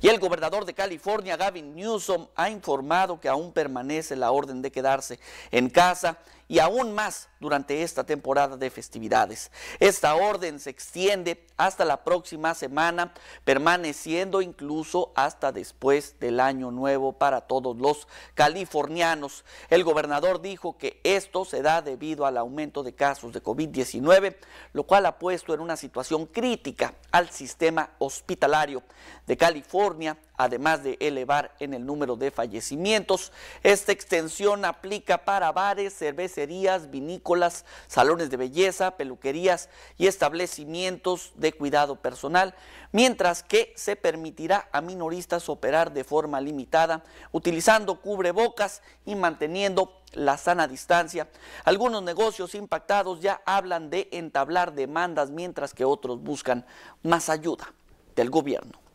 Y el gobernador de California, Gavin Newsom, ha informado que aún permanece la orden de quedarse en casa y aún más durante esta temporada de festividades. Esta orden se extiende hasta la próxima semana, permaneciendo incluso hasta después del año nuevo para todos los californianos. El gobernador dijo que esto se da debido al aumento de casos de COVID-19, lo cual ha puesto en una situación crítica al sistema hospitalario de California además de elevar en el número de fallecimientos. Esta extensión aplica para bares, cervecerías, vinícolas, salones de belleza, peluquerías y establecimientos de cuidado personal, mientras que se permitirá a minoristas operar de forma limitada, utilizando cubrebocas y manteniendo la sana distancia. Algunos negocios impactados ya hablan de entablar demandas, mientras que otros buscan más ayuda del gobierno.